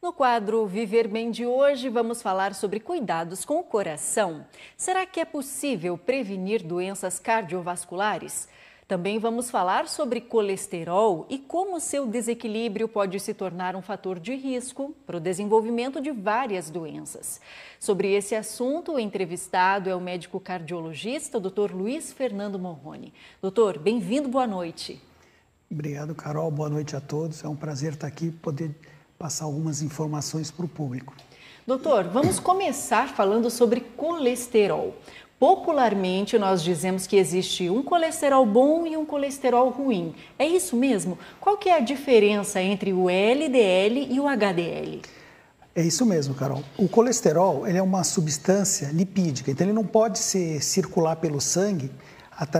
No quadro Viver Bem de hoje, vamos falar sobre cuidados com o coração. Será que é possível prevenir doenças cardiovasculares? Também vamos falar sobre colesterol e como seu desequilíbrio pode se tornar um fator de risco para o desenvolvimento de várias doenças. Sobre esse assunto, o entrevistado é o médico cardiologista, Dr. Luiz Fernando Morrone. Doutor, bem-vindo, boa noite. Obrigado, Carol. Boa noite a todos. É um prazer estar aqui poder passar algumas informações para o público. Doutor, vamos começar falando sobre colesterol. Popularmente, nós dizemos que existe um colesterol bom e um colesterol ruim. É isso mesmo? Qual que é a diferença entre o LDL e o HDL? É isso mesmo, Carol. O colesterol ele é uma substância lipídica, então ele não pode se circular pelo sangue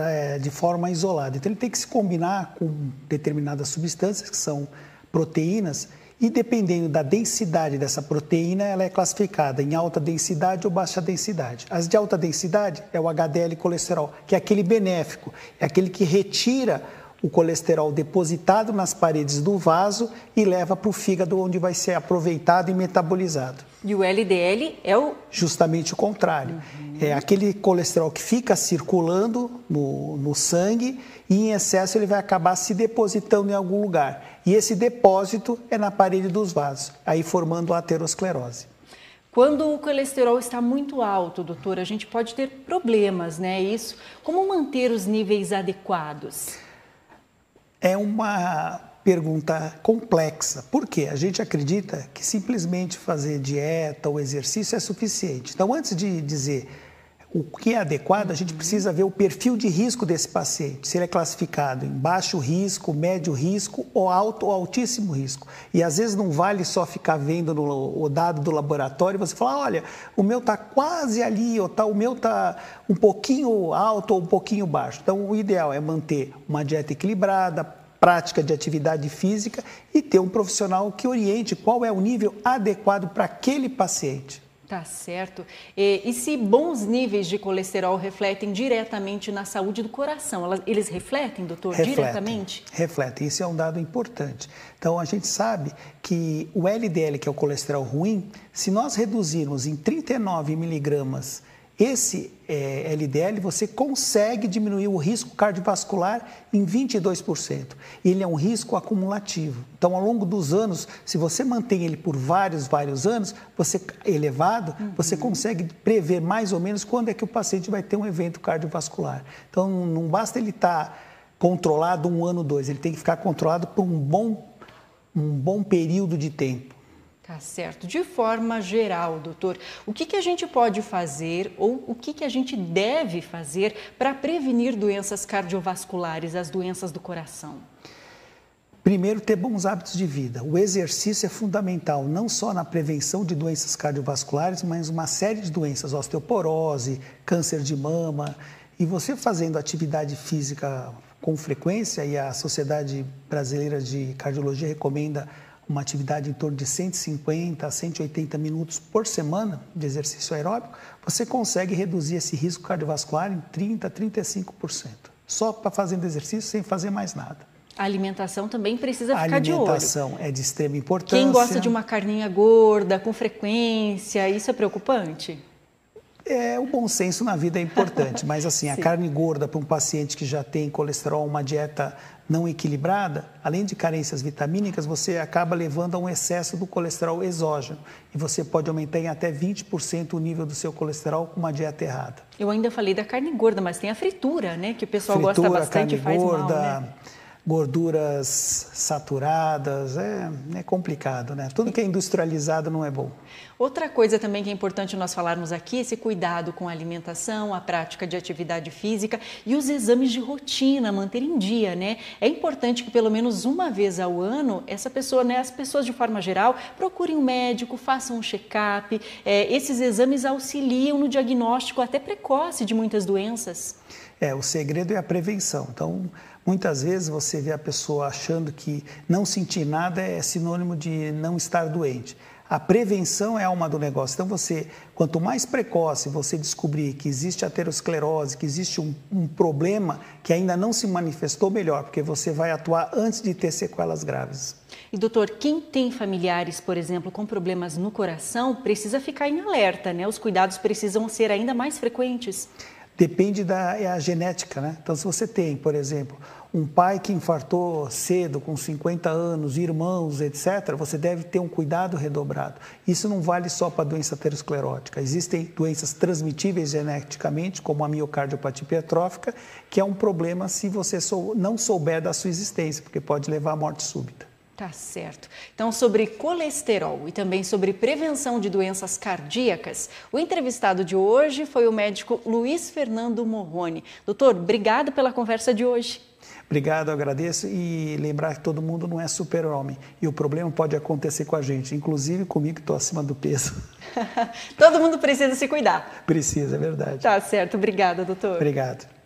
é, de forma isolada. Então ele tem que se combinar com determinadas substâncias, que são proteínas, e dependendo da densidade dessa proteína, ela é classificada em alta densidade ou baixa densidade. As de alta densidade é o HDL colesterol, que é aquele benéfico, é aquele que retira o colesterol depositado nas paredes do vaso e leva para o fígado, onde vai ser aproveitado e metabolizado. E o LDL é o. Justamente o contrário. Uhum. É aquele colesterol que fica circulando no, no sangue e em excesso ele vai acabar se depositando em algum lugar. E esse depósito é na parede dos vasos, aí formando a aterosclerose. Quando o colesterol está muito alto, doutor, a gente pode ter problemas, né? Isso. Como manter os níveis adequados? É uma pergunta complexa. Por quê? A gente acredita que simplesmente fazer dieta ou exercício é suficiente. Então, antes de dizer o que é adequado, a gente precisa ver o perfil de risco desse paciente, se ele é classificado em baixo risco, médio risco ou alto ou altíssimo risco. E às vezes não vale só ficar vendo no, o dado do laboratório e você falar, olha, o meu está quase ali, ou tá, o meu está um pouquinho alto ou um pouquinho baixo. Então, o ideal é manter uma dieta equilibrada, prática de atividade física e ter um profissional que oriente qual é o nível adequado para aquele paciente. Tá certo. E, e, se bons níveis de colesterol refletem diretamente na saúde do coração, eles refletem, doutor, refletem, diretamente? Refletem, isso é um dado importante. Então, a gente sabe que o LDL, que é o colesterol ruim, se nós reduzirmos em 39 miligramas esse é, LDL você consegue diminuir o risco cardiovascular em 22%. Ele é um risco acumulativo. Então, ao longo dos anos, se você mantém ele por vários, vários anos, você elevado, uhum. você consegue prever mais ou menos quando é que o paciente vai ter um evento cardiovascular. Então, não basta ele estar tá controlado um ano, dois, ele tem que ficar controlado por um bom, um bom período de tempo. Tá certo. De forma geral, doutor, o que, que a gente pode fazer ou o que, que a gente deve fazer para prevenir doenças cardiovasculares, as doenças do coração? Primeiro, ter bons hábitos de vida. O exercício é fundamental, não só na prevenção de doenças cardiovasculares, mas uma série de doenças, osteoporose, câncer de mama. E você fazendo atividade física com frequência, e a Sociedade Brasileira de Cardiologia recomenda uma atividade em torno de 150 a 180 minutos por semana de exercício aeróbico, você consegue reduzir esse risco cardiovascular em 30 a 35%. Só para fazendo exercício sem fazer mais nada. A alimentação também precisa ficar de olho. A alimentação é de extrema importância. Quem gosta de uma carninha gorda, com frequência, isso é preocupante? É, o bom senso na vida é importante, mas assim, a carne gorda para um paciente que já tem colesterol, uma dieta não equilibrada, além de carências vitamínicas, você acaba levando a um excesso do colesterol exógeno. E você pode aumentar em até 20% o nível do seu colesterol com uma dieta errada. Eu ainda falei da carne gorda, mas tem a fritura, né? Que o pessoal fritura, gosta bastante carne e faz gorda, mal, né? gorduras saturadas, é, é, complicado, né? Tudo que é industrializado não é bom. Outra coisa também que é importante nós falarmos aqui, esse cuidado com a alimentação, a prática de atividade física e os exames de rotina, manter em dia, né? É importante que pelo menos uma vez ao ano, essa pessoa, né, as pessoas de forma geral, procurem um médico, façam um check-up. É, esses exames auxiliam no diagnóstico até precoce de muitas doenças. É, o segredo é a prevenção. Então, muitas vezes você vê a pessoa achando que não sentir nada é sinônimo de não estar doente. A prevenção é a alma do negócio. Então, você, quanto mais precoce você descobrir que existe aterosclerose, que existe um, um, problema que ainda não se manifestou, melhor, porque você vai atuar antes de ter sequelas graves. E, doutor, quem tem familiares, por exemplo, com problemas no coração, precisa ficar em alerta, né? Os cuidados precisam ser ainda mais frequentes depende da é genética, né? Então, se você tem, por exemplo, um pai que infartou cedo, com 50 anos, irmãos, etc., você deve ter um cuidado redobrado. Isso não vale só para doença aterosclerótica. Existem doenças transmitíveis geneticamente, como a miocardiopatia hipertrófica, que é um problema se você não souber da sua existência, porque pode levar à morte súbita. Tá certo. Então, sobre colesterol e também sobre prevenção de doenças cardíacas, o entrevistado de hoje foi o médico Luiz Fernando Morrone. Doutor, obrigado pela conversa de hoje. Obrigado, agradeço e lembrar que todo mundo não é super-homem e o problema pode acontecer com a gente, inclusive comigo que estou acima do peso. todo mundo precisa se cuidar. Precisa, é verdade. Tá certo, obrigada, doutor. Obrigado.